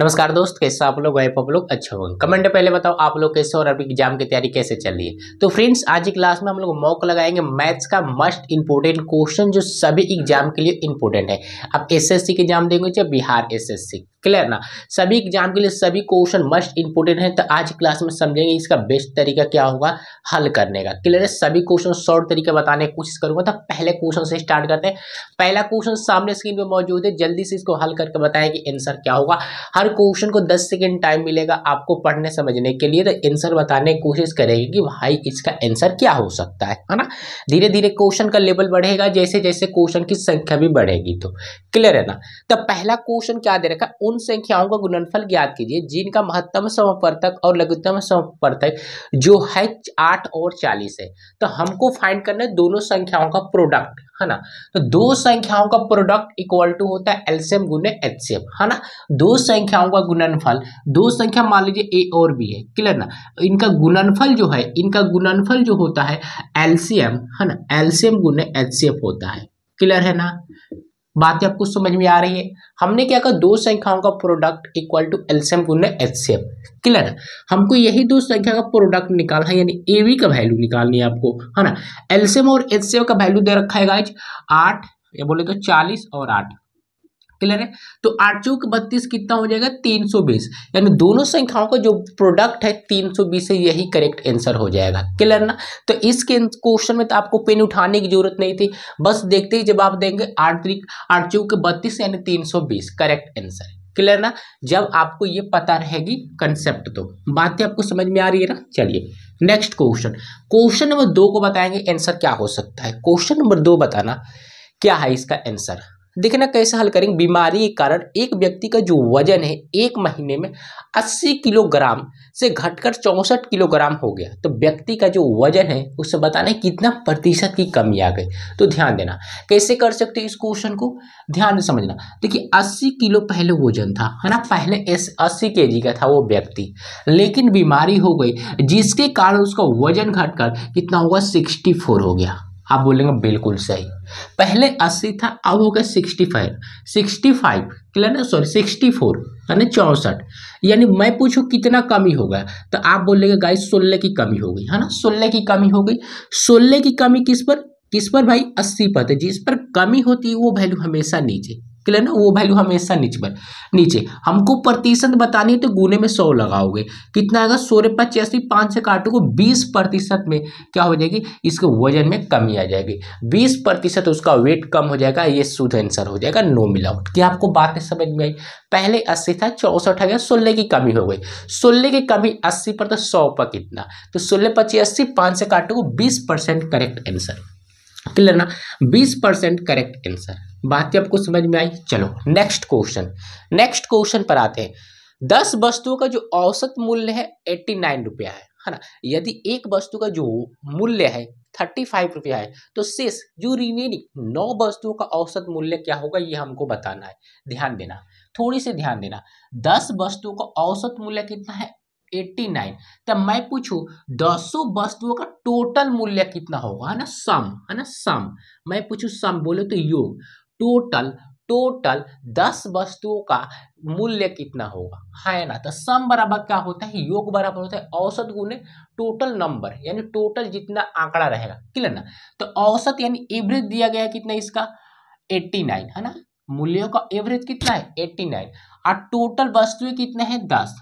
नमस्कार दोस्त कैसे आप लोग वाइप आप लोग अच्छे होंगे कमेंट पहले बताओ आप लोग कैसे और अभी एग्जाम की तैयारी कैसे चल रही है तो फ्रेंड्स आज की क्लास में हम लोग मॉक लगाएंगे मैथ्स का मस्ट इंपोर्टेंट क्वेश्चन जो सभी एग्जाम के लिए इंपोर्टेंट है आप एसएससी के एग्जाम देंगे चाहे बिहार एसएससी क्लियर ना सभी एग्जाम के लिए सभी क्वेश्चन मस्ट इंपोर्टेंट है तो आज क्लास में समझेंगे इसका बेस्ट तरीका क्या होगा हल करने का क्लियर है सभी क्वेश्चन शॉर्ट तरीके बताने की कोशिश करूंगा तो पहले क्वेश्चन से स्टार्ट करते हैं पहला क्वेश्चन सामने स्क्रीन पे मौजूद है जल्दी से इसको हल करके बताएं कि आंसर क्या होगा हर क्वेश्चन को दस सेकेंड टाइम मिलेगा आपको पढ़ने समझने के लिए तो आंसर बताने की कोशिश करेगी कि भाई इसका आंसर क्या हो सकता है है ना धीरे धीरे क्वेश्चन का लेवल बढ़ेगा जैसे जैसे क्वेश्चन की संख्या भी बढ़ेगी तो क्लियर है ना तो पहला क्वेश्चन क्या दे रखा उन संख्याओं का गुणनफल ज्ञात कीजिए जिनका महत्तम समपर्तक और लघुत्तम समपर्तक जो है आठ और चालीस है तो हमको फाइंड करना है दोनों संख्याओं का प्रोडक्ट है ना तो दो संख्याओं का प्रोडक्ट इक्वल टू होता है एलसीएम गुने एचसीएम है ना दो संख्याओं का गुणनफल दो संख्या मान लीजिए ए और बी है क्लियर ना इनका गुणनफल जो है इनका गुणनफल जो होता है एलसीएम है ना एलसीएम गुने एचसीएम होता है क्लियर है ना बातें आपको समझ में आ रही है हमने क्या कहा दो संख्याओं का प्रोडक्ट इक्वल टू एलसीएम गुना एम क्लियर हमको यही दो संख्या का प्रोडक्ट निकालना है यानी एवी का वैल्यू निकालनी है आपको है ना एलसीएम और एचसीएम का वैल्यू दे रखा है गाइज आठ या बोले तो चालीस और आठ क्लियर है तो आठ चौक बत्तीस कितना हो जाएगा तीन सौ बीस यानी दोनों संख्याओं का जो प्रोडक्ट है तीन सौ बीस है यही करेक्ट आंसर हो जाएगा क्लियर ना तो इस क्वेश्चन में तो आपको पेन उठाने की जरूरत नहीं थी बस देखते ही जवाब देंगे आठ तरीक आठ चौक बत्तीस यानी तीन सौ बीस करेक्ट आंसर क्लियर ना जब आपको ये पता रहेगी कंसेप्ट तो बातें आपको समझ में आ रही है ना चलिए नेक्स्ट क्वेश्चन क्वेश्चन नंबर दो को बताएंगे आंसर क्या हो सकता है क्वेश्चन नंबर दो बताना क्या है इसका आंसर देखना कैसे हल करेंगे बीमारी के कारण एक व्यक्ति का जो वजन है एक महीने में 80 किलोग्राम से घटकर चौंसठ किलोग्राम हो गया तो व्यक्ति का जो वजन है उससे बताना है कितना प्रतिशत की कमी आ गई तो ध्यान देना कैसे कर सकते इस क्वेश्चन को ध्यान से समझना देखिए अस्सी किलो पहले वजन था है ना पहले एस अस्सी के का था वो व्यक्ति लेकिन बीमारी हो गई जिसके कारण उसका वजन घटकर कितना होगा सिक्सटी हो गया आप बोलेंगे बिल्कुल सही पहले 80 था अब हो गया 65 फाइव क्लियर ना सॉरी 64 यानी चौंसठ यानी मैं पूछूं कितना कमी होगा तो आप बोलेंगे गाइस सोलह की कमी हो गई है ना सोलह की कमी हो गई सोलह की कमी किस पर किस पर भाई अस्सी पर तो जिस पर कमी होती है वो वैल्यू हमेशा नीचे क्लियर ना वो वैल्यू हमेशा नीचे पर नीचे हमको प्रतिशत बतानी है तो गुने में सौ लगाओगे कितना आएगा सौ रुपये पचासी पाँच से काटो को बीस प्रतिशत में क्या हो जाएगी इसके वजन में कमी आ जाएगी बीस प्रतिशत उसका वेट कम हो जाएगा ये शुद्ध आंसर हो जाएगा नो मिलावट क्या आपको बातें समझ में आई पहले अस्सी था चौसठ आ गया सोलह की कमी हो गई सोलह की कमी अस्सी पर तो सौ पर कितना तो सोलह पचासी पाँच से काटो को बीस परसेंट करेक्ट आंसर क्लियर ना बीस परसेंट करेक्ट आंसर बातें आपको समझ में आई चलो नेक्स्ट क्वेश्चन नेक्स्ट क्वेश्चन पर आते हैं दस वस्तुओं का जो औसत मूल्य है एट्टी नाइन रुपया है है ना यदि एक वस्तु का जो मूल्य है थर्टी फाइव रुपया है तो शेष जो रिमेनिंग नौ वस्तुओं का औसत मूल्य क्या होगा ये हमको बताना है ध्यान देना थोड़ी सी ध्यान देना दस वस्तुओं का औसत मूल्य कितना है एट्टी नाइन तब मैं पूछू दसों वस्तुओं का टोटल मूल्य कितना होगा है ना सम है ना सम मैं पूछू सम बोले तो योग टोटल टोटल दस वस्तुओं का मूल्य कितना होगा है ना तो सम बराबर क्या होता है योग बराबर होता है औसत गुने टोटल नंबर यानी टोटल जितना आंकड़ा रहेगा क्लियर ना तो औसत यानी एवरेज दिया गया कितना इसका 89 है ना मूल्यों का एवरेज कितना है 89 और टोटल वस्तुएं कितने हैं दस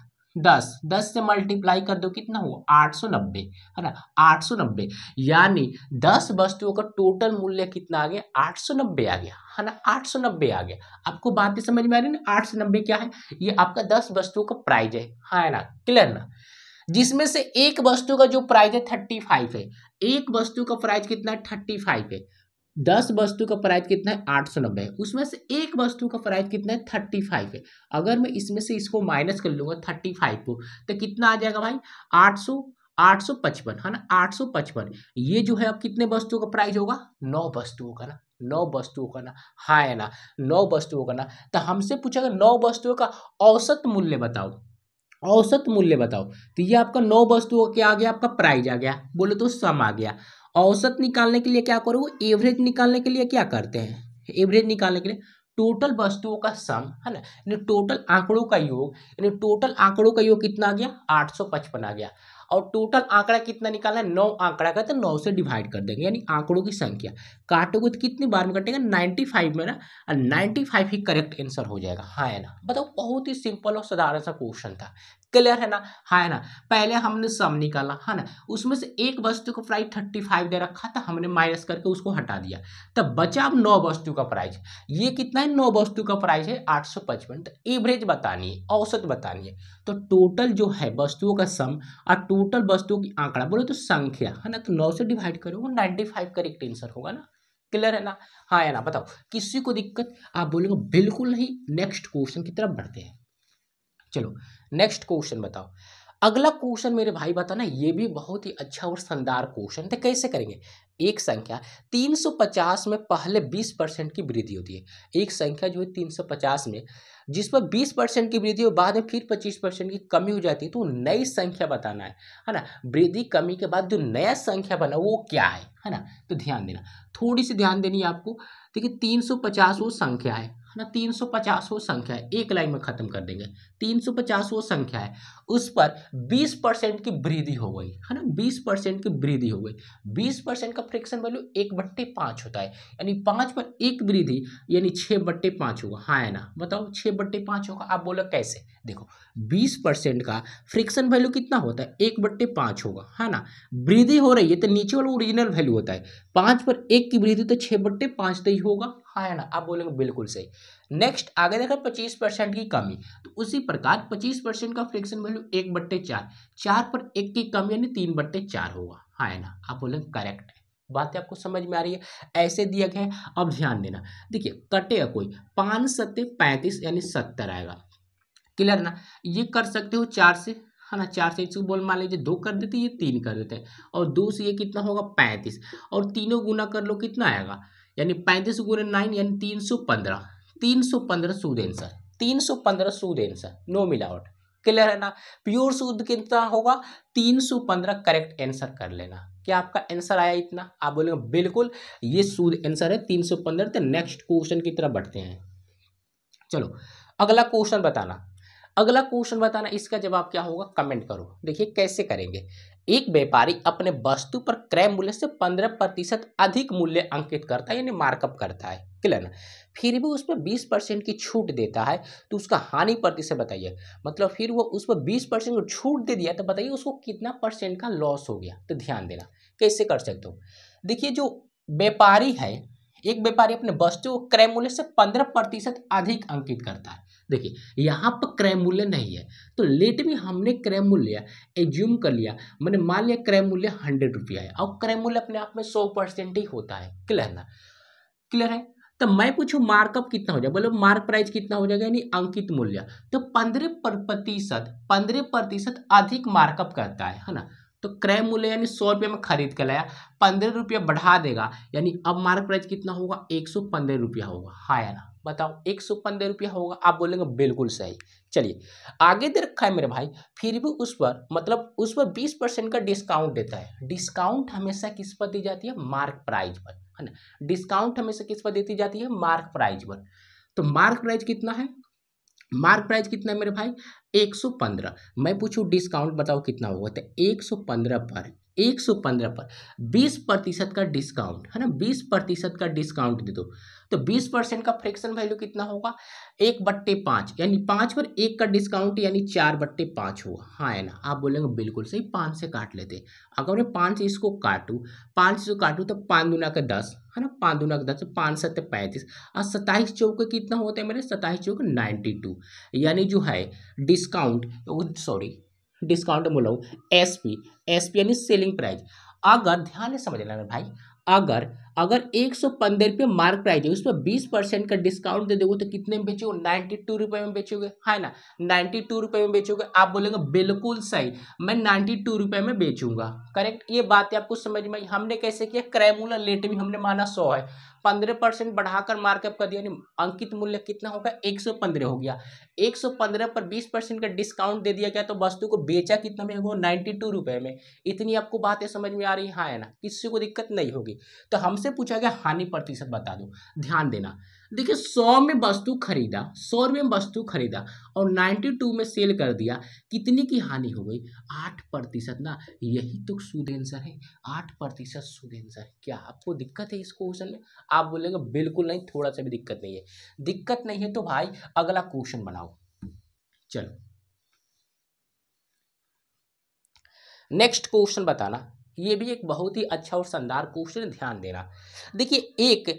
दस दस से मल्टीप्लाई कर दो कितना हुआ आठ सौ नब्बे है ना आठ सौ नब्बे यानी दस वस्तुओं का टोटल मूल्य कितना आ गया आठ सौ नब्बे आ गया है ना आठ सौ नब्बे आ गया आपको बातें समझ में आ रही ना आठ सौ नब्बे क्या है ये आपका दस वस्तुओं का प्राइज है है ना क्लियर ना जिसमें से एक वस्तु का जो प्राइस है थर्टी फाइव है एक वस्तु का प्राइस कितना है थर्टी फाइव है दस वस्तु का प्राइस कितना है आठ सौ नब्बे उसमें से एक वस्तु का प्राइस कितना है थर्टी फाइव है अगर मैं इसमें से इसको माइनस कर लूंगा थर्टी फाइव को तो कितना आ जाएगा भाई आठ सौ आठ सौ पचपन है ना आठ सौ पचपन ये जो है अब कितने वस्तुओं का प्राइस होगा नौ वस्तुओं का ना नौ वस्तुओं का ना हाँ है ना नौ वस्तुओं का ना तो हमसे पूछेगा नौ वस्तुओं का औसत मूल्य बताओ औसत मूल्य बताओ तो ये आपका नौ वस्तुओं क्या आ गया आपका प्राइज आ गया बोले तो सम आ गया औसत निकालने के लिए क्या करो एवरेज निकालने के लिए क्या करते हैं एवरेज निकालने के लिए टोटल वस्तुओं का सम है ना यानी टोटल आंकड़ों का योग यानी टोटल आंकड़ों का योग कितना आ गया पचपन आ गया और टोटल आंकड़ा कितना निकालना है नौ आंकड़ा का तो नौ से डिवाइड कर देंगे यानी आंकड़ों की संख्या काटोगे तो कितनी बार में कटेगा नाइन्टी फाइव में ना नाइन्टी फाइव ही करेक्ट आंसर हो जाएगा हाँ है ना बताओ बहुत ही सिंपल और साधारण सा क्वेश्चन था क्लियर है ना हाँ है ना पहले हमने सम निकाला है ना उसमें से एक वस्तु का प्राइस थर्टी फाइव दे रखा था हमने माइनस करके उसको हटा दिया तब बचा अब नौ वस्तु का प्राइस ये कितना है नौ वस्तु का प्राइस है आठ सौ पचपन तो एवरेज बतानी है औसत बतानी है तो टोटल जो है वस्तुओं का सम और टोटल वस्तुओं की आंकड़ा बोले तो संख्या है ना तो नौ से डिवाइड करोगे नाइन्टी फाइव करेक्ट आंसर होगा ना क्लियर है ना हाँ है ना बताओ किसी को दिक्कत आप बोलोगे बिल्कुल नहीं नेक्स्ट क्वेश्चन की तरफ बढ़ते हैं चलो नेक्स्ट क्वेश्चन बताओ अगला क्वेश्चन मेरे भाई बताना ये भी बहुत ही अच्छा और शानदार क्वेश्चन थे तो कैसे करेंगे एक संख्या 350 में पहले 20 परसेंट की वृद्धि होती है एक संख्या जो है 350 में जिस पर 20 परसेंट की वृद्धि हो बाद में फिर 25 परसेंट की कमी हो जाती है तो नई संख्या बताना है है ना वृद्धि कमी के बाद जो नया संख्या बना वो क्या है है ना तो ध्यान देना थोड़ी सी ध्यान देनी है आपको देखिए 350 वो संख्या है ना तीन सौ वो संख्या है एक लाइन में खत्म कर देंगे तीन सौ वो संख्या है उस पर बीस परसेंट की वृद्धि हो गई है ना बीस परसेंट की वृद्धि हो गई बीस परसेंट का फ्रिक्शन वैल्यू एक बट्टे पाँच होता है यानी पाँच पर एक वृद्धि यानी छः बट्टे पाँच होगा हाँ है ना बताओ छः बट्टे पाँच होगा आप बोलो कैसे देखो बीस परसेंट का फ्रिक्शन वैल्यू कितना होता है एक बट्टे पाँच होगा है ना वृद्धि हो रही है तो नीचे वाला ओरिजिनल वैल्यू होता है पाँच पर एक की वृद्धि तो छः बट्टे पाँच तो ही होगा हाँ है ना आप बोलेंगे बिल्कुल सही नेक्स्ट आगे देखा पच्चीस परसेंट की कमी तो उसी प्रकार पच्चीस परसेंट का फ्रिक्शन वैल्यू एक बट्टे चार चार पर एक की कमी यानी तीन बट्टे चार होगा हाँ है ना आप बोलेंगे करेक्ट है बातें आपको समझ में आ रही है ऐसे दिया गया है अब ध्यान देना देखिए कटेगा कोई पाँच सत्य पैंतीस यानी सत्तर आएगा क्लियर ना ये कर सकते हो चार से है ना चार से इसको बोल मान लीजिए दो कर देते ये तीन कर देते हैं और दो से ये कितना होगा पैंतीस और तीनों गुना कर लो कितना आएगा यानी पैंतीस गुण नाइन यानी तीन सौ पंद्रह तीन सौ पंद्रह सूद एंसर तीन सौ पंद्रह सूद एंसर नो मिलावट क्लियर है ना प्योर सूद कितना होगा तीन सौ पंद्रह करेक्ट आंसर कर लेना क्या आपका आंसर आया इतना आप बोलेंगे बिल्कुल ये सूद आंसर है तीन सौ पंद्रह तो नेक्स्ट क्वेश्चन की तरफ बढ़ते हैं चलो अगला क्वेश्चन बताना अगला क्वेश्चन बताना इसका जवाब क्या होगा कमेंट करो देखिए कैसे करेंगे एक व्यापारी अपने वस्तु पर क्रय मूल्य से पंद्रह प्रतिशत अधिक मूल्य अंकित करता है यानी मार्कअप करता है क्लियर ना फिर भी उस पर बीस परसेंट की छूट देता है तो उसका हानि प्रतिशत बताइए मतलब फिर वो उस पर बीस परसेंट छूट दे दिया तो बताइए उसको कितना परसेंट का लॉस हो गया तो ध्यान देना कैसे कर सकते हो देखिए जो व्यापारी है एक व्यापारी अपने वस्तु को क्रय मूल्य से पंद्रह प्रतिशत अधिक अंकित करता है देखिए यहाँ पर क्रय मूल्य नहीं है तो लेट भी हमने क्रय मूल्य एज्यूम कर लिया मैंने मान लिया क्रय मूल्य हंड्रेड रुपया है और क्रय मूल्य अपने आप में सौ परसेंट ही होता है क्लियर ना क्लियर है तो मैं पूछू मार्कअप कितना हो जाएगा बोलो मार्क प्राइस कितना हो जाएगा यानी अंकित मूल्य तो पंद्रह प्रतिशत पंद्रह प्रतिशत अधिक मार्कअप करता है है ना तो क्रय मूल्य यानी सौ रुपये में खरीद के लाया पंद्रह रुपया बढ़ा देगा यानी अब मार्क प्राइस कितना होगा एक सौ पंद्रह रुपया होगा हाँ यार बताओ एक सौ पंद्रह रुपया होगा आप बोलेंगे बिल्कुल सही चलिए आगे दे रखा है मेरे भाई फिर भी उस पर मतलब उस पर बीस परसेंट का डिस्काउंट देता है डिस्काउंट हमेशा किस पर दी जाती है मार्क प्राइज पर है ना डिस्काउंट हमेशा किस पर देती जाती है मार्क प्राइज पर तो मार्क प्राइज कितना है मार्क प्राइस कितना है मेरे भाई 115 मैं पूछूं डिस्काउंट बताओ कितना होगा तो 115 पर 115 पर 20 प्रतिशत का डिस्काउंट है ना 20 प्रतिशत का डिस्काउंट दे दो तो 20 परसेंट का फ्रैक्शन वैल्यू कितना होगा एक बट्टे पाँच यानी पाँच पर एक का डिस्काउंट यानी चार बट्टे पाँच हुआ हाँ है ना आप बोलेंगे बिल्कुल सही पाँच से काट लेते अगर मैं पाँच से इसको काटूँ पाँच से काटूँ तो पाँच दुना का दस है ना पाँच दूना दस पाँच सत्य पैंतीस और सत्ताईस चौक कितना होता है मेरे सत्ताईस चौक नाइन्टी टू यानी जो है डिस्काउंट सॉरी डिस्काउंट बोला एस पी एस पी यानी सेलिंग प्राइस अगर ध्यान से समझ लेना भाई अगर अगर एक सौ पंद्रह रुपये मार्क प्राइस है पर बीस परसेंट का डिस्काउंट दे दोगे तो कितने में बेचोगे नाइन्टी टू रुपये में बेचोगे है ना नाइन्टी टू रुपये में बेचोगे आप बोलेंगे बिल्कुल सही मैं नाइन्टी टू रुपये में बेचूंगा करेक्ट ये बात है आपको समझ में आई हमने कैसे किया क्रैमूला लेट भी हमने माना सौ है पंद्रह परसेंट बढ़ाकर मार्कअप कर दिया अंकित मूल्य कितना होगा एक सौ पंद्रह हो गया एक सौ पंद्रह पर बीस परसेंट का डिस्काउंट दे दिया गया तो वस्तु को बेचा कितना में होगा नाइन्टी टू रुपये में इतनी आपको बातें समझ में आ रही हाँ है ना किसी को दिक्कत नहीं होगी तो हमसे पूछा गया हानि प्रतिशत बता दो ध्यान देना देखिए सौ में वस्तु खरीदा सौ रुपये में वस्तु खरीदा और नाइन्टी टू में सेल कर दिया कितने की हानि हो गई आठ प्रतिशत ना यही तो शुद्ध आंसर है आठ प्रतिशत शुद्ध आंसर क्या आपको दिक्कत है इस क्वेश्चन में आप बोलेंगे बिल्कुल नहीं थोड़ा सा भी दिक्कत नहीं है दिक्कत नहीं है तो भाई अगला क्वेश्चन बनाओ चलो नेक्स्ट क्वेश्चन बताना ये भी एक बहुत ही अच्छा और शानदार क्वेश्चन ध्यान देना देखिए एक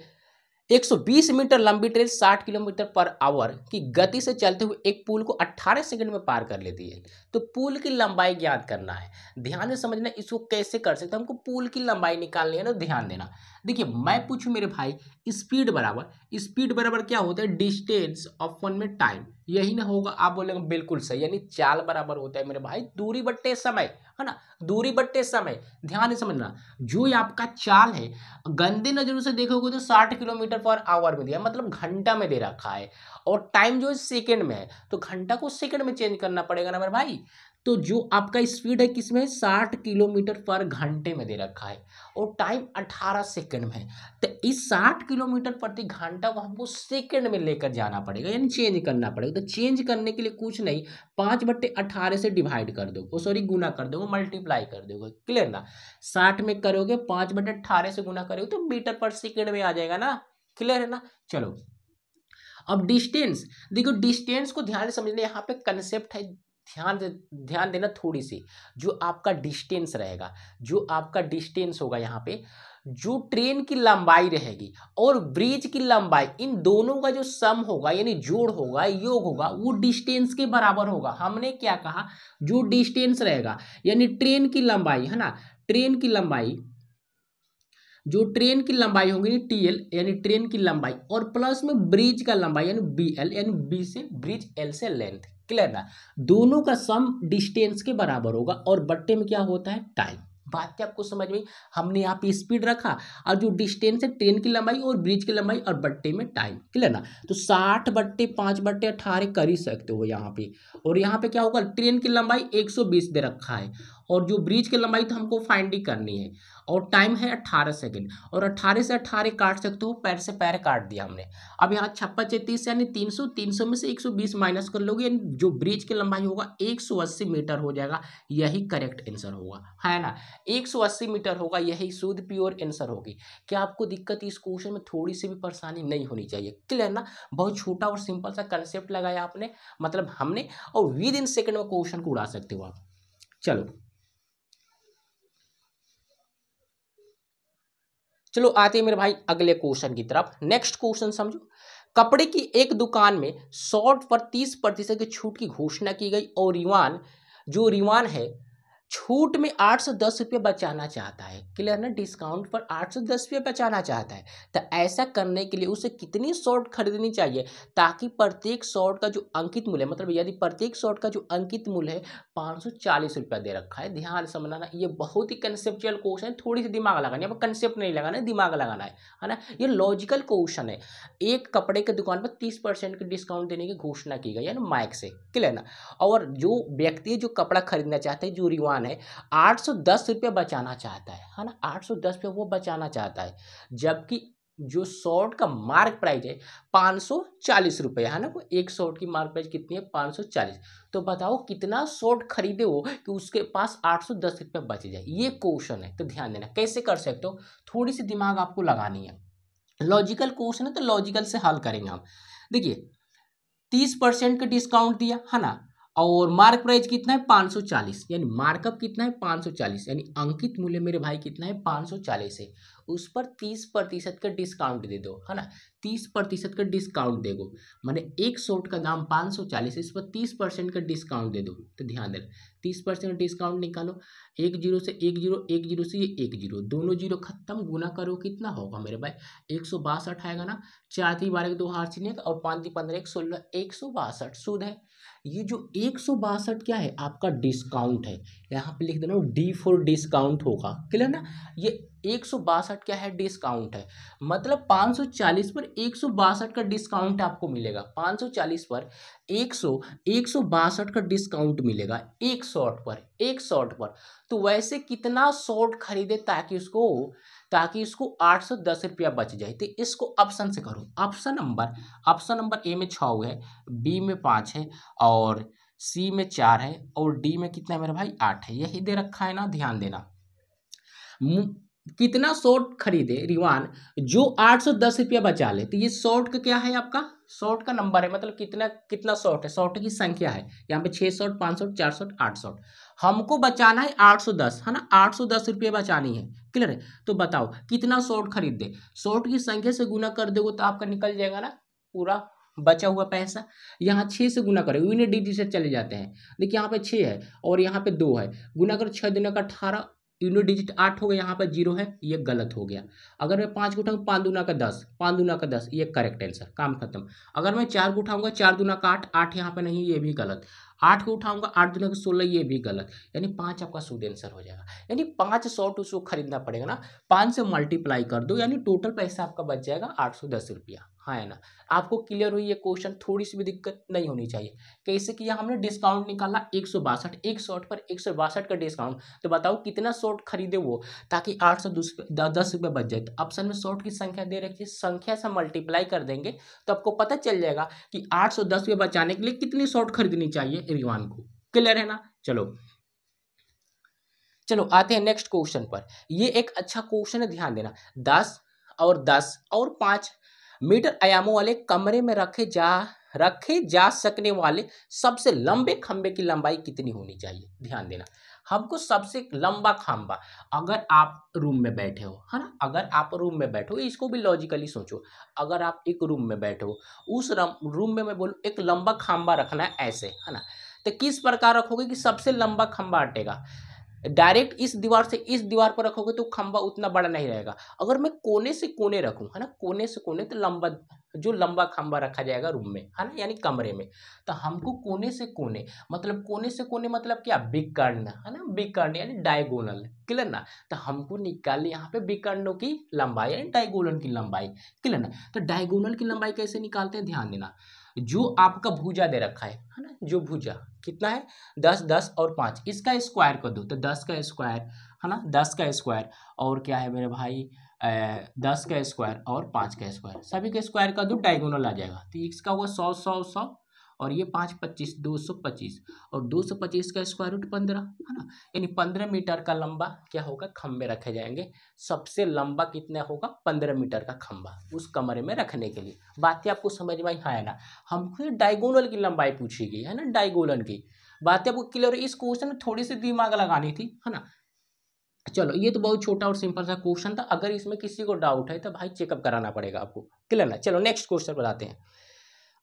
120 मीटर लंबी ट्रेन 60 किलोमीटर पर आवर की गति से चलते हुए एक पुल को 18 सेकंड में पार कर लेती है तो पुल की लंबाई ज्ञात करना है ध्यान से समझना इसको कैसे कर सकते हैं हमको पुल की लंबाई निकालनी है ना ध्यान देना देखिए मैं पूछूं मेरे भाई स्पीड बराबर स्पीड बराबर क्या होता है डिस्टेंस अपॉन में टाइम यही ना होगा आप बोलेंगे बिल्कुल सही यानी चाल बराबर होता है मेरे भाई दूरी बट्टे समय है ना दूरी बट्टे समय ध्यान से समझना जो ये आपका चाल है गंदे नजरों से देखोगे तो साठ किलोमीटर पर आवर में दिया मतलब घंटा में दे रखा है और टाइम जो है सेकेंड में है तो घंटा को सेकेंड में चेंज करना पड़ेगा ना मेरे भाई तो जो आपका स्पीड है किसमें साठ किलोमीटर पर घंटे में दे रखा है और टाइम अठारह सेकेंड में तो इस साठ किलोमीटर प्रति घंटा को हमको सेकंड में लेकर जाना पड़ेगा यानी चेंज करना पड़ेगा तो चेंज करने के लिए कुछ नहीं पाँच बट्टे अठारह से डिवाइड कर दोगे सॉरी गुना कर दोगे मल्टीप्लाई कर दोगे क्लियर ना साठ में करोगे पाँच बट्टे अट्ठारह से गुना करोगे तो मीटर पर सेकेंड में आ जाएगा ना क्लियर है ना चलो अब डिस्टेंस देखो डिस्टेंस को ध्यान से समझने यहाँ पे कंसेप्ट है ध्यान ध्यान देना थोड़ी सी जो आपका डिस्टेंस रहेगा जो आपका डिस्टेंस होगा यहाँ पे जो ट्रेन की लंबाई रहेगी और ब्रिज की लंबाई इन दोनों का जो सम होगा यानी जोड़ होगा योग होगा वो डिस्टेंस के बराबर होगा हमने क्या कहा जो डिस्टेंस रहेगा यानी ट्रेन की लंबाई है ना ट्रेन की लंबाई जो ट्रेन की लंबाई होगी टी एल यानी ट्रेन की लंबाई और प्लस में ब्रिज का लंबाई यानी बी एल यानी बी से ब्रिज एल से लेंथ क्लियर ना दोनों का सम डिस्टेंस के बराबर होगा और बट्टे में क्या होता है टाइम बात क्या आपको समझ में हमने यहाँ पे स्पीड रखा और जो डिस्टेंस है ट्रेन की लंबाई और ब्रिज की लंबाई और बट्टे में टाइम क्लियर ना तो साठ बट्टे पाँच बट्टे अट्ठारह कर ही सकते हो यहाँ पे और यहाँ पे क्या होगा ट्रेन की लंबाई 120 दे रखा है और जो ब्रिज की लंबाई तो हमको फाइंड ही करनी है और टाइम है अट्ठारह सेकेंड और अट्ठारह से अट्ठारह काट सकते हो पैर से पैर काट दिया हमने अब यहाँ छप्पन चैतीस यानी तीन सौ तीन सौ में से एक सौ बीस माइनस कर लोगे यानी जो ब्रिज की लंबाई होगा एक सौ अस्सी मीटर हो जाएगा यही करेक्ट आंसर होगा है ना एक सौ अस्सी मीटर होगा यही शुद्ध प्योर आंसर होगी क्या आपको दिक्कत इस क्वेश्चन में थोड़ी सी भी परेशानी नहीं होनी चाहिए क्लियर ना बहुत छोटा और सिंपल सा कंसेप्ट लगाया आपने मतलब हमने और विद इन सेकेंड में क्वेश्चन को उड़ा सकते हो आप चलो चलो आते हैं मेरे भाई अगले क्वेश्चन की तरफ नेक्स्ट क्वेश्चन समझो कपड़े की एक दुकान में शॉर्ट पर तीस प्रतिशत की छूट की घोषणा की गई और रिवान जो रिवान है छूट में आठ सौ दस रुपये बचाना चाहता है क्लियर ना डिस्काउंट पर आठ सौ दस रुपये बचाना चाहता है तो ऐसा करने के लिए उसे कितनी शॉर्ट खरीदनी चाहिए ताकि प्रत्येक शॉर्ट का जो अंकित मूल्य मतलब यदि प्रत्येक शॉर्ट का जो अंकित मूल्य है पाँच सौ चालीस रुपया दे रखा है ध्यान से समझाना ये बहुत ही कंसेप्चुअल क्वेश्चन है थोड़ी सी दिमाग लगानी है कंसेप्ट नहीं लगाना है दिमाग लगाना है है ना ये लॉजिकल क्वेश्चन है एक कपड़े के दुकान पर तीस परसेंट की डिस्काउंट देने की घोषणा की गई है ना माइक से क्लियर ना और जो व्यक्ति जो कपड़ा खरीदना चाहता है जो रिवान है आठ सौ दस रुपये बचाना चाहता है है ना आठ सौ दस रुपये वो बचाना चाहता है जबकि जो शॉर्ट का मार्क प्राइस है पाँच सौ है ना वो एक शॉर्ट की मार्क प्राइस कितनी है पाँच तो बताओ कितना शॉर्ट खरीदे हो कि उसके पास आठ सौ बच जाए ये क्वेश्चन है तो ध्यान देना कैसे कर सकते हो थोड़ी सी दिमाग आपको लगानी है लॉजिकल क्वेश्चन है तो लॉजिकल से हल करेंगे हम देखिए तीस परसेंट का डिस्काउंट दिया है ना और मार्क प्राइस कितना है 540 यानी मार्कअप कितना है 540 यानी अंकित मूल्य मेरे भाई कितना है 540 है उस पर तीस प्रतिशत का डिस्काउंट दे दो है ना तीस प्रतिशत का डिस्काउंट दे दो मैंने एक सूट का दाम पाँच सौ चालीस इस पर तीस परसेंट का डिस्काउंट दे दो तो ध्यान देना तीस परसेंट डिस्काउंट निकालो एक जीरो से एक जीरो एक जीरो से ये एक जीरो दोनों जीरो खत्म गुना करो कितना होगा मेरे भाई एक सौ बासठ आएगा ना चार तीन बारह दो हार चीन तो और पाँच तीन पंद्रह एक सोलह एक सौ बासठ सूद है ये जो एक सौ बासठ क्या है आपका डिस्काउंट है यहाँ पे लिख देना डी फोर डिस्काउंट होगा क्लियर ना ये एक सौ बासठ क्या है डिस्काउंट है मतलब पाँच सौ चालीस पर एक सौ बासठ का डिस्काउंट आपको मिलेगा पाँच सौ चालीस पर एक सौ एक सौ बासठ का डिस्काउंट मिलेगा एक शॉट पर एक शॉट पर तो वैसे कितना शॉट खरीदे ताकि उसको ताकि इसको आठ सौ दस रुपया बच जाए तो इसको ऑप्शन से करो option number option number A में छ है बी में पाँच है और सी में चार है और डी में कितना है मेरा भाई आठ है यही दे रखा है ना ध्यान देना कितना शॉर्ट खरीदे रिवान जो आठ सौ दस रुपया बचा ले तो ये शॉर्ट का क्या है आपका शॉर्ट का नंबर है मतलब कितना कितना शॉर्ट है शॉर्ट की संख्या है यहाँ पे छः शॉर्ट पाँच शॉर्ट चार शॉर्ट आठ शॉर्ट हमको बचाना है आठ सौ दस है ना आठ सौ दस रुपये बचानी है क्लियर है तो बताओ कितना शॉर्ट खरीद दे शॉर्ट की संख्या से गुना कर दोगे तो आपका निकल जाएगा ना पूरा बचा हुआ पैसा यहाँ छः से गुना करें यूनिट डिग्री से चले जाते हैं देखिए यहाँ पे छः है और यहाँ पे दो है गुना कर छः दुना का अठारह यूनिट डिजिट आठ हो गया यहाँ पर जीरो है ये गलत हो गया अगर मैं पाँच गुठाऊँ पाँच दुना का दस पाँच दुना का दस ये करेक्ट आंसर काम खत्म अगर मैं चार गुठाऊँगा चार दुना का आठ आठ यहाँ पर नहीं ये भी गलत आठ को उठाऊंगा आठ दुनिया के सोलह ये भी गलत यानी पाँच आपका शुद्ध आंसर हो जाएगा यानी पाँच सौ टू सौ खरीदना पड़ेगा ना पाँच से मल्टीप्लाई कर दो यानी टोटल पैसा आपका बच जाएगा आठ सौ दस रुपया हाँ है ना आपको क्लियर हुई ये क्वेश्चन थोड़ी सी भी दिक्कत नहीं होनी चाहिए कैसे किया हमने डिस्काउंट निकाला एक सौ बासठ एक शॉर्ट पर एक सौ बासठ का डिस्काउंट तो बताओ कितना शॉर्ट खरीदे वो ताकि आठ सौ दस रुपये बच जाए तो ऑप्शन में शॉर्ट की संख्या दे रखिए संख्या से मल्टीप्लाई कर देंगे तो आपको पता चल जाएगा कि आठ सौ दस रुपये बचाने के लिए कितनी शॉर्ट खरीदनी चाहिए रिवान को क्लियर है ना चलो चलो आते हैं नेक्स्ट क्वेश्चन पर ये एक अच्छा क्वेश्चन है ध्यान देना दस और दस और पाँच मीटर आयामों वाले कमरे में रखे जा रखे जा सकने वाले सबसे लंबे खंबे की लंबाई कितनी होनी चाहिए ध्यान देना हमको सबसे लंबा खंबा अगर आप रूम में बैठे हो है ना अगर आप रूम में बैठो इसको भी लॉजिकली सोचो अगर आप एक रूम में बैठो उस रूम में मैं बोलूँ एक लंबा खंबा रखना है ऐसे है ना तो किस प्रकार रखोगे कि सबसे लंबा खंबा हटेगा डायरेक्ट इस दीवार से इस दीवार पर रखोगे तो खंबा उतना बड़ा नहीं रहेगा अगर मैं कोने से कोने रखूँ है ना कोने से कोने तो लंबा जो लंबा खंबा रखा जाएगा रूम में है ना यानी कमरे में तो हमको कोने से कोने मतलब कोने से कोने मतलब क्या विकर्ण है ना विकर्ण यानी डायगोनल क्लियर ना तो हमको निकालनी यहाँ पे विकर्णों की लंबाई यानी डायगोनल की लंबाई क्लियर ना तो डायगोनल की लंबाई कैसे निकालते हैं ध्यान देना जो आपका भुजा दे रखा है है ना जो भुजा कितना है दस दस और पाँच इसका स्क्वायर कर दो तो दस का स्क्वायर है ना दस का स्क्वायर और क्या है मेरे भाई ए, दस का स्क्वायर और पाँच का स्क्वायर सभी का स्क्वायर कर दो डायगोनल आ जाएगा तो इसका हुआ सौ सौ सौ और ये पाँच पच्चीस दो सौ पच्चीस और दो सौ पच्चीस का स्क्वायर रूट पंद्रह है ना यानी पंद्रह मीटर का लंबा क्या होगा खम्भे रखे जाएंगे सबसे लंबा कितना होगा पंद्रह मीटर का खम्भा उस कमरे में रखने के लिए बातें आपको समझ में आए ना हमको डायगोनल की लंबाई पूछी गई है ना डायगोनल की बातें आपको क्लियर इस क्वेश्चन में थोड़ी सी दिमाग लगानी थी है ना चलो ये तो बहुत छोटा और सिंपल सा क्वेश्चन था अगर इसमें किसी को डाउट है तो भाई चेकअप कराना पड़ेगा आपको क्लियर ना चलो नेक्स्ट क्वेश्चन बताते हैं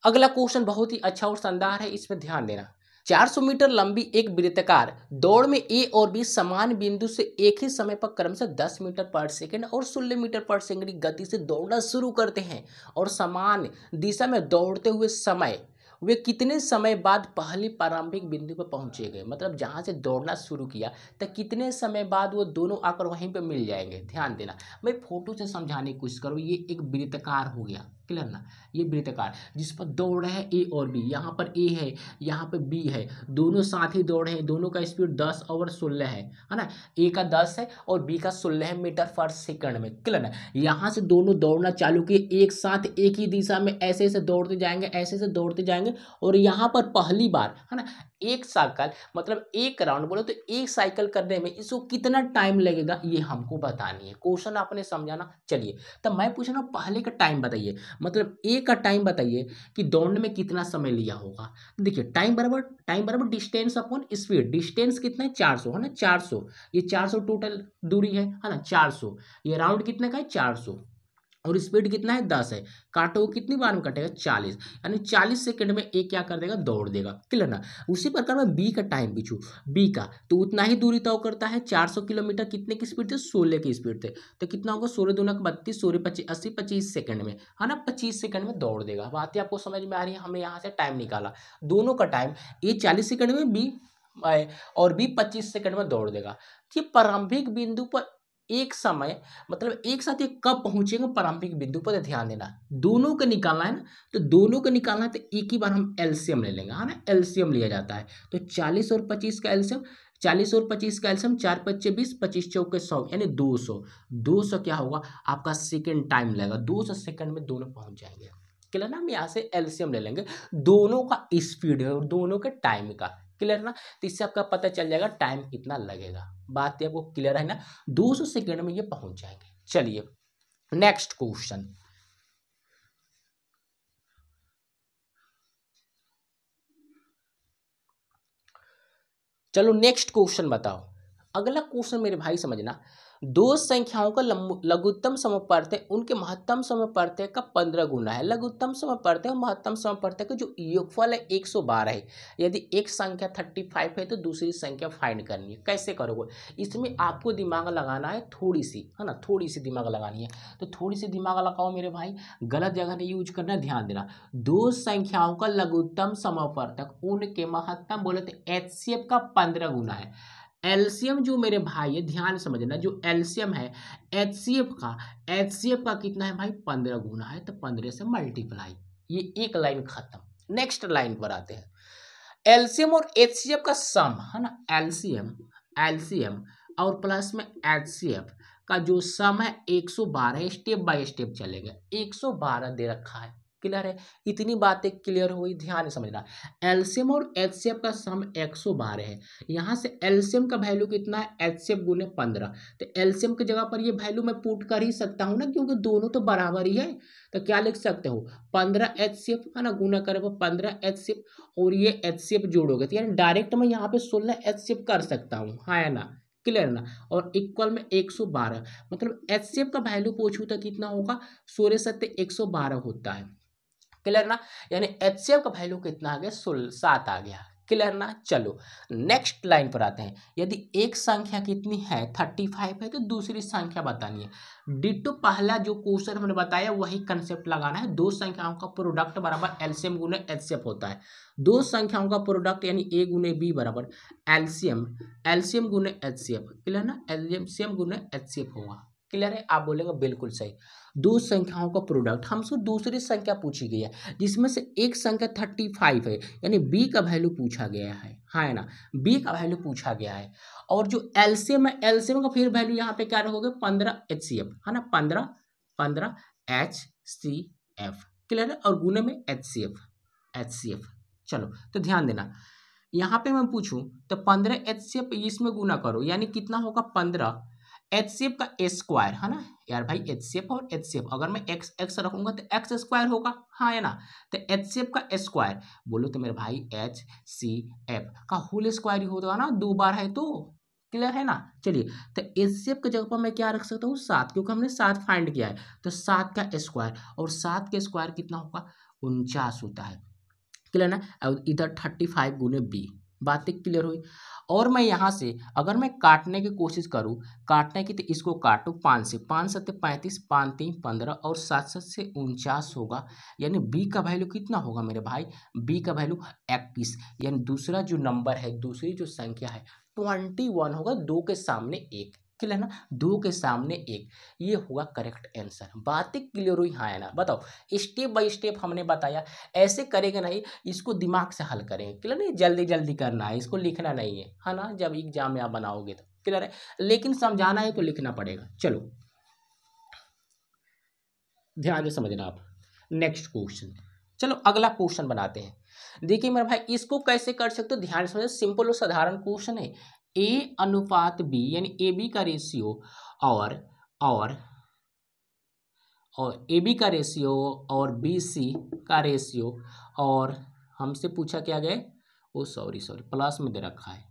अगला क्वेश्चन बहुत ही अच्छा और शानदार है इसमें ध्यान देना 400 मीटर लंबी एक वृत्तकार दौड़ में ए और बी समान बिंदु से एक ही समय पर क्रम से 10 मीटर पर सेकंड और 16 मीटर पर सेकंड की गति से दौड़ना शुरू करते हैं और समान दिशा में दौड़ते हुए समय वे कितने समय बाद पहली प्रारंभिक बिंदु पर पहुंचे गए मतलब जहां से दौड़ना शुरू किया तो कितने समय बाद वो दोनों आकर वहीं पर मिल जाएंगे ध्यान देना मैं फोटो से समझाने की कोशिश करूँ ये एक वृत्तकार हो गया क्लियर ना ये वृत्तकार जिस पर दौड़ है ए और बी यहाँ पर ए है यहाँ पर बी है दोनों साथ ही दौड़ हैं दोनों का स्पीड दस और सोलह है है ना ए का दस है और बी का सोलह मीटर पर सेकंड में क्लियर ना यहाँ से दोनों दौड़ना चालू किए एक साथ एक ही दिशा में ऐसे ऐसे दौड़ते जाएंगे ऐसे ऐसे दौड़ते जाएंगे और यहाँ पर पहली बार है ना एक साइकिल मतलब एक राउंड बोलो तो एक साइकिल करने में इसको कितना टाइम लगेगा ये हमको बतानी है क्वेश्चन आपने समझाना चलिए तो मैं पूछ रहा हूँ पहले का टाइम बताइए मतलब ए का टाइम बताइए कि दौड़ने में कितना समय लिया होगा देखिए टाइम बराबर टाइम बराबर डिस्टेंस अपॉन स्पीड डिस्टेंस कितना है चार है ना चार ये चार टोटल दूरी है है ना चार ये राउंड कितने का है चार और स्पीड कितना है दस है काटो कितनी बार में कटेगा चालीस यानी चालीस सेकंड में ए क्या कर देगा दौड़ देगा क्लियर ना उसी प्रकार मैं बी का टाइम पीछू बी का तो उतना ही दूरी तय करता है चार सौ किलोमीटर कितने की स्पीड थे सोलह की स्पीड थे तो कितना होगा सोलह दोनों का बत्तीस सोलह पच्चीस अस्सी पच्चीस सेकंड में है हाँ ना पच्चीस सेकंड में दौड़ देगा बात ही आपको समझ में आ रही है हमें यहाँ से टाइम निकाला दोनों का टाइम ए चालीस सेकंड में बी और बी पच्चीस सेकंड में दौड़ देगा ये प्रारंभिक बिंदु पर एक समय मतलब एक साथ ये कब पहुंचेगा प्रारंभिक बिंदु पर ध्यान देना दोनों को निकालना है ना तो दोनों को निकालना है तो एक ही बार हम एल्शियम ले लेंगे है हाँ ना एल्शियम लिया जाता है तो चालीस और पच्चीस का एल्शियम चालीस और पच्चीस का एल्शियम चार पच्चे बीस पच्चीस चौके सौ यानी दो सौ दो सौ क्या होगा आपका सेकेंड टाइम लगेगा दो सौ सेकेंड में दोनों पहुँच जाएंगे क्लियर ना हम यहाँ से एल्शियम ले लेंगे दोनों का स्पीड और दोनों के टाइम का क्लियर ना तो इससे आपका पता चल जाएगा टाइम कितना लगेगा बात आपको क्लियर है ना दो सौ सेकेंड में ये पहुंच जाएंगे चलिए नेक्स्ट क्वेश्चन चलो नेक्स्ट क्वेश्चन बताओ अगला क्वेश्चन मेरे भाई समझना दो संख्याओं का लघुत्तम समापर्तय उनके महत्तम समापर्तय का पंद्रह गुना है लघुत्तम समापर्तय और महत्तम समापर्तय का जो योगफल है एक सौ बारह है यदि एक संख्या थर्टी फाइव है तो दूसरी संख्या फाइंड करनी है कैसे करोगे इसमें आपको दिमाग लगाना है थोड़ी सी है ना थोड़ी सी दिमाग लगानी है तो थोड़ी सी दिमाग लगाओ मेरे भाई गलत जगह नहीं यूज करना ध्यान देना दो संख्याओं का लघुत्तम समापर्तक उनके महत्तम बोले तो एच का पंद्रह गुना है एलसीएम जो मेरे भाई है ध्यान समझना जो एल्सियम है एचसीएफ का एचसीएफ का कितना है भाई पंद्रह गुना है तो पंद्रह से मल्टीप्लाई ये एक लाइन खत्म नेक्स्ट लाइन पर आते हैं एल्सियम और एफ का सम है ना एलसीएम एलसीएम और प्लस में एफ का जो सम है 112 स्टेप बाय स्टेप चलेगा 112 दे रखा है क्लियर है इतनी बातें क्लियर हुई ध्यान समझना एल्सियम और एच का सम एक है यहाँ से एल्सियम का वैल्यू कितना है एचसीएफ गुने पंद्रह तो एल्सियम की जगह पर ये वैल्यू मैं पुट कर ही सकता हूँ ना क्योंकि दोनों तो बराबर ही है तो क्या लिख सकते हो पंद्रह एच सी एफ ना गुना करे पर तो पंद्रह एच सी एफ और ये एच सी एफ जोड़ोगे तो यानी डायरेक्ट मैं यहाँ पे सोलह एच सी एफ कर सकता हूँ हाँ है ना क्लियर ना और इक्वल में 112 मतलब एच का वैल्यू पूछूँ तो कितना होगा सोलह सत्य 112 होता है क्लियर ना यानी एच का वैल्यू कितना आ गया सोलह सात आ गया क्लियर ना चलो नेक्स्ट लाइन पर आते हैं यदि एक संख्या कितनी है थर्टी फाइव है तो दूसरी संख्या बतानी है डी टू पहला जो क्वेश्चन हमने बताया वही कंसेप्ट लगाना है दो संख्याओं का प्रोडक्ट बराबर एलसीएम गुने एचसीएफ होता है दो संख्याओं का प्रोडक्ट यानी ए गुने बी बराबर एलसीएम एलसीएम गुने एचसीएफ क्लियर ना एलसीएम गुने एचसीएफ होगा क्लियर है आप बोलेंगे बिल्कुल सही दो संख्याओं का प्रोडक्ट हमसे दूसरी संख्या पूछी गई है जिसमें से एक संख्या थर्टी फाइव है यानी बी का वैल्यू पूछा गया है हाँ है ना बी का वैल्यू पूछा गया है और जो एलसीएम है एलसीएम का फिर वैल्यू यहाँ पे क्या रहोगे पंद्रह एच सी एफ है ना पंद्रह पंद्रह एच सी एफ क्लियर है और गुने में H C F H C F चलो तो ध्यान देना यहाँ पे मैं पूछूं तो पंद्रह एच सी एफ इसमें गुना करो यानी कितना होगा पंद्रह एच सेप का स्क्वायर है ना यार भाई एच सेप और एच सेप अगर मैं एक्स एक्स रखूंगा तो एक्स स्क्वायर होगा हाँ है ना तो एच सेप का स्क्वायर बोलो तो मेरे भाई एच सी एफ का होल स्क्वायर ही होगा ना दो बार है तो क्लियर है ना चलिए तो एच सेप की जगह पर मैं क्या रख सकता हूँ सात क्योंकि हमने सात फाइंड किया है तो सात का स्क्वायर और सात का स्क्वायर कितना होगा उनचास होता है क्लियर ना इधर थर्टी फाइव गुने बी बातें क्लियर हुई और मैं यहाँ से अगर मैं काटने की कोशिश करूँ काटने की तो इसको काटो पाँच से पाँच सत्य पैंतीस पाँच तीन पंद्रह और सात सत से उनचास होगा यानी बी का वैल्यू कितना होगा मेरे भाई बी का वैल्यू इक्कीस यानी दूसरा जो नंबर है दूसरी जो संख्या है ट्वेंटी वन होगा दो के सामने एक क्लियर है ना दो के सामने एक ये हुआ करेक्ट आंसर बातें क्लियर हुई हाँ ना बताओ स्टेप बाय स्टेप हमने बताया ऐसे करेंगे नहीं इसको दिमाग से हल करेंगे क्लियर नहीं जल्दी जल्दी करना है इसको लिखना नहीं है है हाँ ना जब एग्जाम में आप बनाओगे तो क्लियर है लेकिन समझाना है तो लिखना पड़ेगा चलो ध्यान से समझना आप नेक्स्ट क्वेश्चन चलो अगला क्वेश्चन बनाते हैं देखिए मेरा भाई इसको कैसे कर सकते हो ध्यान से समझो सिंपल और साधारण क्वेश्चन है ए अनुपात बी यानी ए बी का रेशियो और और और ए बी का रेशियो और बी सी का रेशियो और हमसे पूछा क्या गया ओ सॉरी सॉरी प्लस में दे रखा है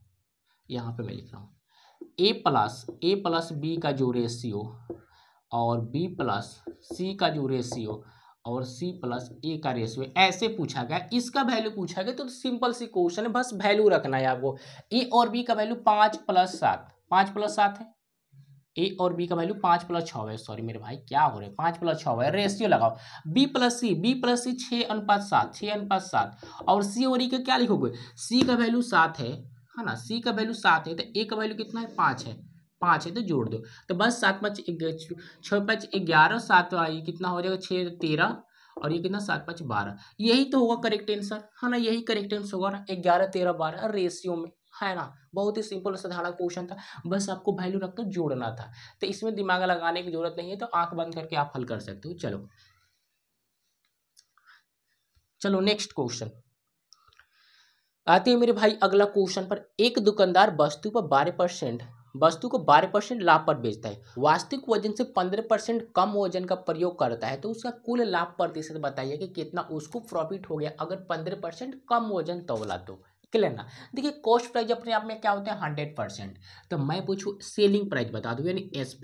यहाँ पे मैं लिख रहा हूँ A plus A plus B का जो रेशियो और बी प्लस सी का जो रेशियो और c प्लस ए का रेशियो ऐसे पूछा गया इसका वैल्यू पूछा गया तो सिंपल सी क्वेश्चन है बस वैल्यू रखना है आपको ए और बी का वैल्यू पाँच प्लस सात पाँच प्लस सात है ए और बी का वैल्यू पाँच प्लस छः है सॉरी मेरे भाई क्या हो रहा है पाँच प्लस छः है रेशियो लगाओ B plus C B plus C छः अनुपात सात छः अनुपात सात और सी और ई e का क्या लिखोगे सी का वैल्यू सात है है ना सी का वैल्यू सात है तो ए का वैल्यू कितना है पाँच है पाँच है तो जोड़ दो तो बस सात पाँच छः पाँच ग्यारह सात ये कितना हो जाएगा छः तेरह और ये कितना सात पाँच बारह यही तो होगा करेक्ट आंसर है ना यही करेक्ट आंसर होगा ना ग्यारह तेरह बारह रेशियो में है ना बहुत ही सिंपल साधारण क्वेश्चन था बस आपको वैल्यू रखकर जोड़ना था तो इसमें दिमाग लगाने की जरूरत नहीं है तो आंख बंद करके आप हल कर सकते हो चलो चलो नेक्स्ट क्वेश्चन आते हैं मेरे भाई अगला क्वेश्चन पर एक दुकानदार वस्तु पर बारह परसेंट वस्तु को बारह परसेंट लाभ पर बेचता है वास्तविक वजन से पंद्रह परसेंट कम वजन का प्रयोग करता है तो उसका कुल लाभ प्रतिशत बताइए कि कितना उसको प्रॉफिट हो गया अगर पंद्रह परसेंट कम वजन तोला तो क्लियर ना देखिए कॉस्ट प्राइस अपने आप में क्या होते हैं हंड्रेड परसेंट तो मैं पूछूँ सेलिंग प्राइस बता दूं यानी एस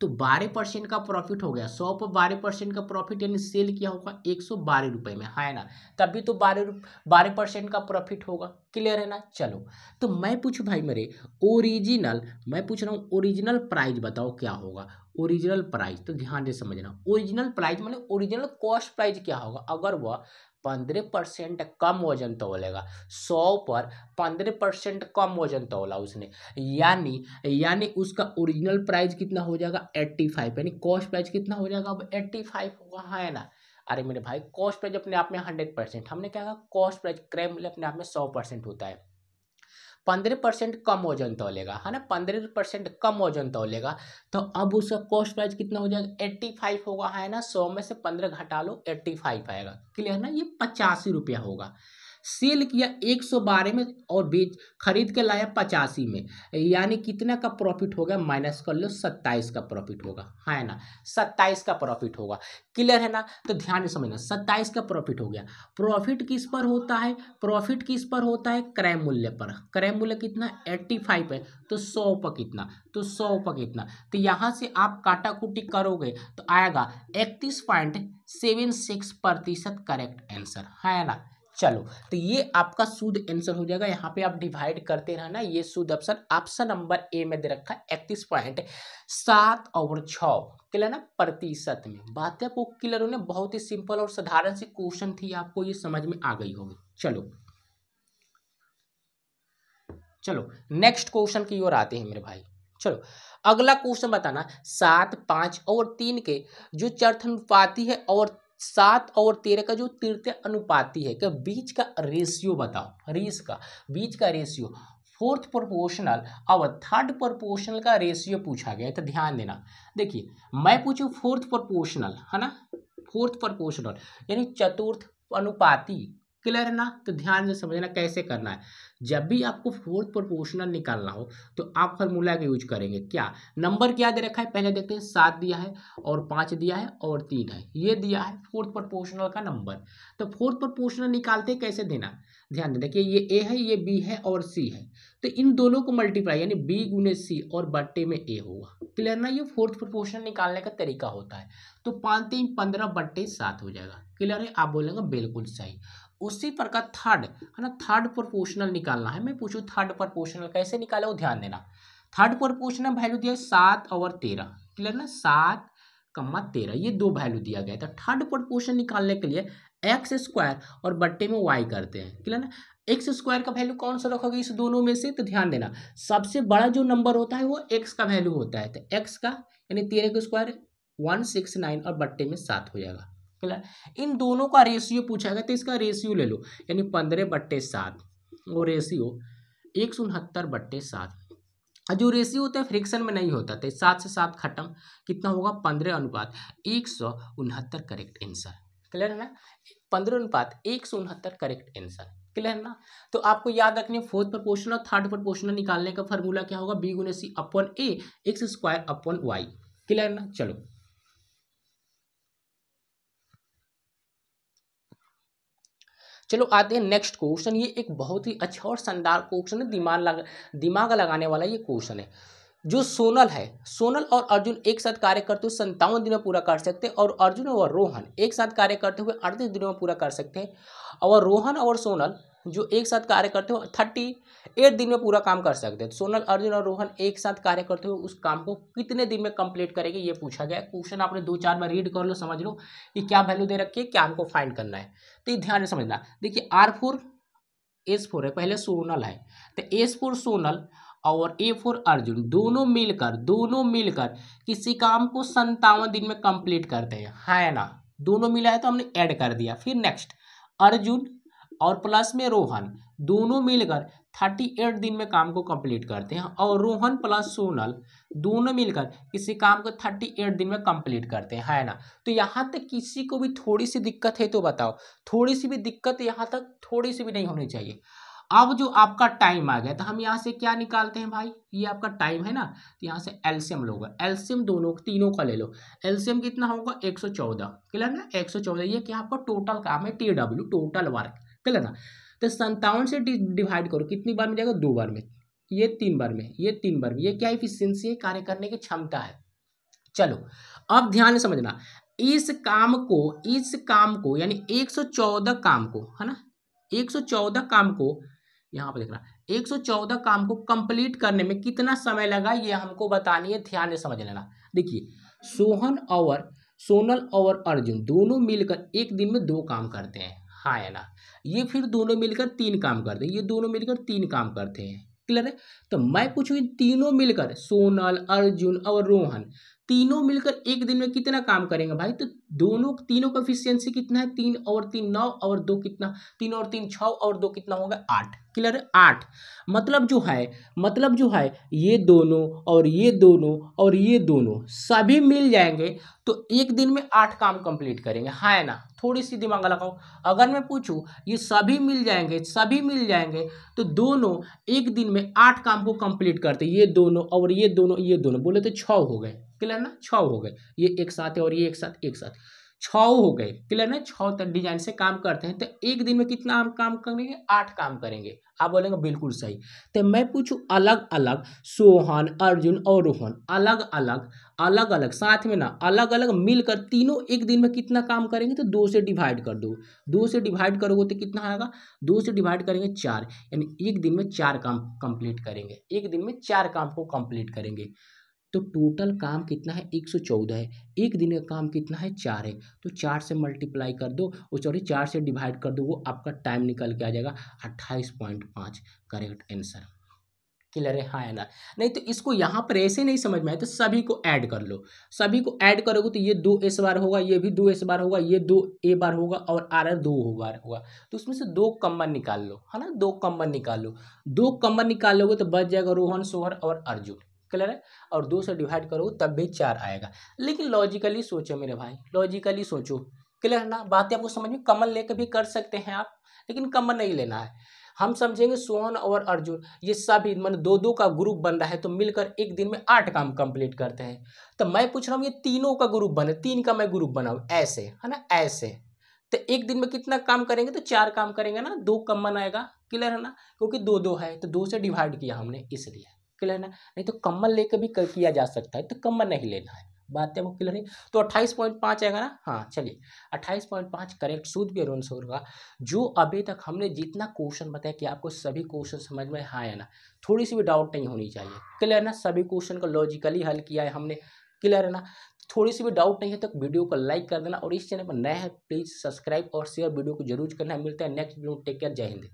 तो बारह परसेंट का प्रॉफिट हो गया सौ पर बारह परसेंट का प्रॉफिट यानी सेल किया होगा एक सौ बारह रुपये में है ना तभी तो बारह बारह परसेंट का प्रॉफिट होगा क्लियर है ना चलो तो मैं पूछूँ भाई मेरे ओरिजिनल मैं पूछ रहा हूँ ओरिजिनल प्राइज बताओ क्या होगा ओरिजिनल प्राइस तो ध्यान से समझना ओरिजिनल प्राइस मतलब ओरिजिनल कॉस्ट प्राइस क्या होगा अगर वह पंद्रह परसेंट कम वजन तोलेगा तो सौ पर पंद्रह परसेंट कम वजन तोला तो उसने यानी यानी उसका ओरिजिनल प्राइस कितना हो जाएगा एट्टी फाइव यानी कॉस्ट प्राइस कितना हो जाएगा अब एट्टी फाइव होगा है ना अरे मेरे भाई कॉस्ट प्राइस अपने आप में हंड्रेड परसेंट हमने क्या कहा कॉस्ट प्राइस क्रय मूल्य अपने आप में सौ परसेंट होता है पंद्रह परसेंट कम वजन तोलेगा है ना पंद्रह परसेंट कम वजन तोलेगा तो अब उसका कॉस्ट प्राइस कितना हो जाएगा एट्टी फाइव होगा है ना सौ में से पंद्रह घटा लो एट्टी फाइव आएगा क्लियर ना ये पचासी रुपया होगा सेल किया एक सौ बारह में और बेच खरीद के लाया पचासी में यानी कितना का प्रॉफिट होगा माइनस कर लो सत्ताईस का प्रॉफिट होगा है हाँ ना सत्ताईस का प्रॉफिट होगा क्लियर है ना तो ध्यान से समझना सत्ताईस का प्रॉफिट हो गया प्रॉफिट किस पर होता है प्रॉफिट किस पर होता है क्रय मूल्य पर क्रय मूल्य कितना एट्टी फाइव है तो सौ पर कितना तो सौ पर कितना तो यहाँ से आप काटाकुटी करोगे तो आएगा इकतीस पॉइंट सेवन सिक्स प्रतिशत करेक्ट आंसर है हाँ ना चलो तो ये आपका शुद्ध आंसर हो जाएगा यहाँ पे आप डिवाइड करते रहना ये शुद्ध ऑप्शन ऑप्शन नंबर ए में दे रखा है इकतीस पॉइंट सात और छ क्लियर ना प्रतिशत में बात है आपको क्लियर होने बहुत ही सिंपल और साधारण सी क्वेश्चन थी आपको ये समझ में आ गई होगी चलो चलो नेक्स्ट क्वेश्चन की ओर आते हैं मेरे भाई चलो अगला क्वेश्चन बताना सात पांच और तीन के जो चर्थनुपाती है और सात और तेरह का जो तीर्थ अनुपाति है क्या बीच का रेशियो बताओ रेस का बीच का रेशियो फोर्थ प्रोपोर्शनल और थर्ड प्रोपोर्शनल का रेशियो पूछा गया है तो ध्यान देना देखिए मैं पूछू फोर्थ प्रोपोर्शनल है ना फोर्थ प्रोपोर्शनल यानी चतुर्थ अनुपाति क्लियर है ना तो ध्यान से समझना कैसे करना है जब भी आपको फोर्थ प्रोपोर्शनल निकालना हो तो आप फॉर्मूला का यूज करेंगे क्या नंबर क्या दे रखा है पहले देखते हैं सात दिया है और पांच दिया है और तीन है ये दिया है फोर्थ प्रोपोर्शनल का नंबर तो फोर्थ प्रोपोर्शनल निकालते कैसे देना ध्यान दे देखिए ये ए है ये बी है और सी है तो इन दोनों को मल्टीप्लाई यानी बी गुने सी और बट्टे में ए होगा क्लियर ना ये फोर्थ प्रोपोर्शनल निकालने का तरीका होता है तो पांच तीन पंद्रह बट्टे सात हो जाएगा क्लियर है आप बोलेंगे बिल्कुल सही उसी पर का थर्ड है ना थर्ड प्रोपोर्शनल निकालना है मैं पूछूं थर्ड प्रोपोर्शनल कैसे निकाले वो ध्यान देना थर्ड प्रोपोर्शनल वैल्यू दिया सात और तेरह क्लियर ना सात कम्मा तेरह ये दो वैल्यू दिया गया था थर्ड प्रोपोर्शन निकालने के लिए एक्स स्क्वायर और बट्टे में वाई करते हैं क्लियर ना एक्स स्क्वायर का वैल्यू कौन सा रखोगे इस दोनों में से तो ध्यान देना सबसे बड़ा जो नंबर होता है वो एक्स का वैल्यू होता है तो एक्स का यानी तेरह का स्क्वायर वन सिक्स नाइन और बट्टे में सात हो जाएगा इन दोनों का रेशियो पूछा गया तो इसका रेशियो ले लो यानी पंद्रह बट्टे सात वो रेशियो एक सौ उनहत्तर बट्टे सात जो रेशियो होता है फ्रिक्शन में नहीं होता था तो सात से सात खत्म कितना होगा पंद्रह अनुपात एक सौ उनहत्तर करेक्ट आंसर क्लियर है ना पंद्रह अनुपात एक सौ उनहत्तर करेक्ट आंसर क्लियर है ना तो आपको याद रखने फोर्थ और थर्ड प्रपोर्शनल निकालने का फॉर्मूला क्या होगा बी गुने सी अपन ए एक्स स्क्वायर अपन वाई क्लियर ना चलो चलो आते हैं नेक्स्ट क्वेश्चन ये एक बहुत ही अच्छा और शानदार क्वेश्चन है दिमाग लग दिमाग लगाने वाला ये क्वेश्चन है जो सोनल है सोनल और अर्जुन एक साथ कार्य करते हुए संतावन दिनों में पूरा कर सकते हैं और अर्जुन और रोहन एक साथ कार्य करते हुए अड़तीस दिनों में पूरा कर सकते हैं और रोहन और सोनल जो एक साथ कार्य करते हुए थर्टी एट दिन में पूरा काम कर सकते हैं तो सोनल अर्जुन और रोहन एक साथ कार्य करते हुए उस काम को कितने दिन में कंप्लीट करेंगे ये पूछा गया क्वेश्चन आपने दो चार बार रीड कर लो समझ लो कि क्या वैल्यू दे रखी है क्या हमको फाइंड करना है तो ये ध्यान से समझना देखिए आर फोर एस फोर है पहले सोनल है तो एस फोर सोनल और ए फोर अर्जुन दोनों मिलकर दोनों मिलकर किसी काम को संतावन दिन में कंप्लीट करते हैं है ना दोनों मिला है तो हमने ऐड कर दिया फिर नेक्स्ट अर्जुन और प्लस में रोहन दोनों मिलकर थर्टी एट दिन में काम को कंप्लीट करते हैं और रोहन प्लस सोनल दोनों मिलकर किसी काम को थर्टी एट दिन में कंप्लीट करते हैं है ना तो यहाँ तक किसी को भी थोड़ी सी दिक्कत है तो बताओ थोड़ी सी भी दिक्कत यहाँ तक थोड़ी सी भी नहीं होनी चाहिए अब जो आपका टाइम आ गया तो हम यहाँ से क्या निकालते हैं भाई ये आपका टाइम है ना तो यहाँ से एल्शियम लोगा एल्शियम दोनों तीनों का ले लो एल्सियम कितना होगा एक सौ चौदह क्लियर ना एक सौ चौदह ये क्या आपका टोटल काम है T W total work clear ना तो संतावन से डिवाइड करो कितनी बार में जाएगा दो बार में ये तीन बार में ये तीन बार में ये क्या इफिशियंसी है कार्य करने की क्षमता है चलो अब ध्यान समझना इस काम को इस काम को यानी 114 काम को है ना 114 काम को यहां पर देखना 114 काम को कंप्लीट करने में कितना समय लगा ये हमको बतानी है ध्यान से समझ लेना देखिए सोहन और सोनल और अर्जुन दोनों मिलकर एक दिन में दो काम करते हैं हायला ये फिर दोनों मिलकर तीन काम करते हैं ये दोनों मिलकर तीन काम करते हैं क्लियर है तो मैं पूछूँ तीनों मिलकर सोनल अर्जुन और रोहन तीनों मिलकर एक दिन में कितना काम करेंगे भाई तो दोनों तीनों का एफिशियंसी कितना है तीन और तीन नौ और दो कितना तीन और तीन छः और दो कितना होगा आठ क्लियर है आठ मतलब जो है मतलब जो है ये दोनों और ये दोनों और ये दोनों सभी मिल जाएंगे तो एक दिन में आठ काम कंप्लीट करेंगे हाँ ना थोड़ी सी दिमाग लगाओ अगर मैं पूछूं ये सभी मिल जाएंगे सभी मिल जाएंगे तो दोनों एक दिन में आठ काम को कंप्लीट करते ये दोनों और ये दोनों ये दोनों बोले तो छः हो गए क्लियर ना छ हो गए ये एक साथ है और ये एक साथ एक साथ छ हो गए क्लियर ना छ तक डिजाइन से काम करते हैं तो एक दिन में कितना हम काम करेंगे आठ काम करेंगे आप बोलेंगे बिल्कुल सही तो मैं पूछूं अलग अलग सोहन अर्जुन और रोहन अलग अलग अलग अलग साथ में ना अलग अलग मिलकर तीनों एक दिन में कितना काम करेंगे तो दो से डिवाइड कर दो दो से डिवाइड करोगे तो कितना आएगा दो से डिवाइड करेंगे चार यानी एक दिन में चार काम कंप्लीट करेंगे एक दिन में चार काम को कंप्लीट करेंगे तो टोटल काम कितना है एक सौ चौदह है एक दिन का काम कितना है चार है तो चार से मल्टीप्लाई कर दो और सॉरी चार से डिवाइड कर दो वो आपका टाइम निकल के आ जाएगा अट्ठाईस पॉइंट पाँच करेक्ट आंसर क्लियर है हाँ ना नहीं तो इसको यहाँ पर ऐसे नहीं समझ में आए तो सभी को ऐड कर लो सभी को ऐड करोगे तो ये दो एस बार होगा ये भी दो एस बार होगा ये दो ए बार होगा और आर आर दो बार होगा तो उसमें से दो कम्बन निकाल लो है ना दो कम्बन निकाल लो दो कम्बन निकाल लोगे तो बच जाएगा रोहन सोहर और अर्जुन क्लियर है और दो से डिवाइड करो तब भी चार आएगा लेकिन लॉजिकली सोचो मेरे भाई लॉजिकली सोचो क्लियर है ना बातें आपको समझ में कमल लेकर भी कर सकते हैं आप लेकिन कमल नहीं लेना है हम समझेंगे सोहन और अर्जुन ये सभी मान मतलब दो दो का ग्रुप बन रहा है तो मिलकर एक दिन में आठ काम कंप्लीट करते हैं तो मैं पूछ रहा हूँ ये तीनों का ग्रुप बने तीन का मैं ग्रुप बनाऊँ ऐसे है ना ऐसे तो एक दिन में कितना काम करेंगे तो चार काम करेंगे ना दो कम बनाएगा क्लियर है ना क्योंकि दो दो है तो दो से डिवाइड किया हमने इसलिए के ना नहीं तो कम्बल लेकर भी किया जा सकता है तो कम्बल नहीं लेना है बातें वो क्लियर है तो अट्ठाईस पॉइंट पाँच आएगा ना हाँ चलिए अट्ठाईस पॉइंट पाँच करेक्ट सूद भी अरुण सोर का जो अभी तक हमने जितना क्वेश्चन बताया कि आपको सभी क्वेश्चन समझ में हाँ है ना थोड़ी सी भी डाउट नहीं होनी चाहिए क्लियर ना सभी क्वेश्चन को लॉजिकली हल किया है हमने क्लियर है ना थोड़ी सी भी डाउट नहीं है तो वीडियो को लाइक कर देना और इस चैनल पर नया है प्लीज़ सब्सक्राइब और शेयर वीडियो को जरूर करना मिलता है नेक्स्ट वीडियो टेक केयर जय हिंद